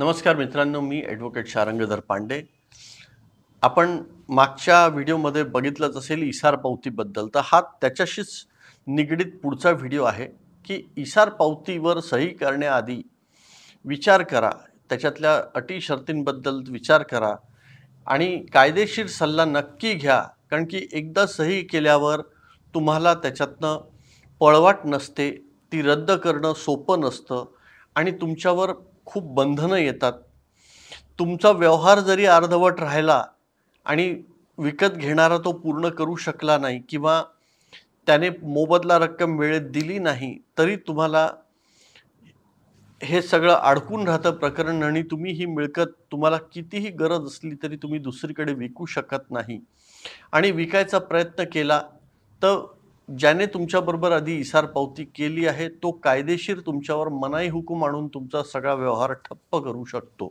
नमस्कार मित्रांनो मी ॲडव्होकेट शारंगधर पांडे आपण मागच्या व्हिडिओमध्ये बघितलंच असेल इसार पावतीबद्दल तर हा त्याच्याशीच निगडीत पुढचा व्हिडिओ आहे की इसार पावतीवर सही करण्याआधी विचार करा त्याच्यातल्या अटी शर्तींबद्दल विचार करा आणि कायदेशीर सल्ला नक्की घ्या कारण की एकदा सही केल्यावर तुम्हाला त्याच्यातनं पळवाट नसते ती रद्द करणं सोपं नसतं आणि तुमच्यावर खूप बंधनं येतात तुमचा व्यवहार जरी अर्धवट राहिला आणि विकत घेणारा तो पूर्ण करू शकला नाही किंवा त्याने मोबदला रक्कम वेळेत दिली नाही तरी तुम्हाला हे सगळं अडकून राहतं प्रकरण आणि तुम्ही ही मिळकत तुम्हाला कितीही गरज असली तरी तुम्ही दुसरीकडे विकू शकत नाही आणि विकायचा प्रयत्न केला तर ज्याने तुमच्याबरोबर आधी इसार पावती केली आहे तो कायदेशीर तुमच्यावर मनाई हुकूम आणून तुमचा सगळा व्यवहार ठप्प करू शकतो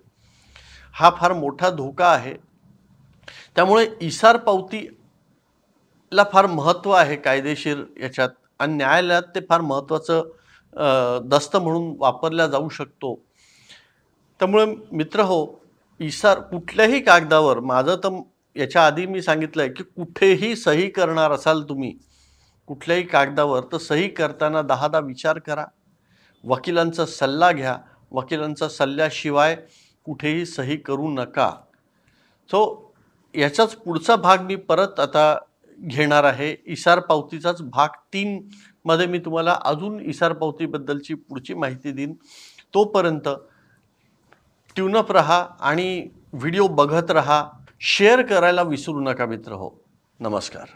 हा फार मोठा धोका आहे त्यामुळे इसार पावतीला फार महत्त्व आहे कायदेशीर याच्यात आणि न्यायालयात ते फार महत्त्वाचं दस्त म्हणून वापरला जाऊ शकतो त्यामुळे मित्र हो इसार कुठल्याही कागदावर माझं तर याच्या आधी मी सांगितलं आहे की कुठेही सही करणार असाल तुम्ही कुठल्याही कागदावर तर सही करताना दहादा विचार करा वकिलांचा सल्ला घ्या वकिलांचा सल्ल्याशिवाय कुठेही सही करू नका सो याचाच पुढचा भाग मी परत आता घेणार आहे इसार पावतीचाच भाग तीनमध्ये मी तुम्हाला अजून इसार पावतीबद्दलची पुढची माहिती देईन तोपर्यंत ट्यूनअप रहा आणि व्हिडिओ बघत रहा शेअर करायला विसरू नका मित्र हो नमस्कार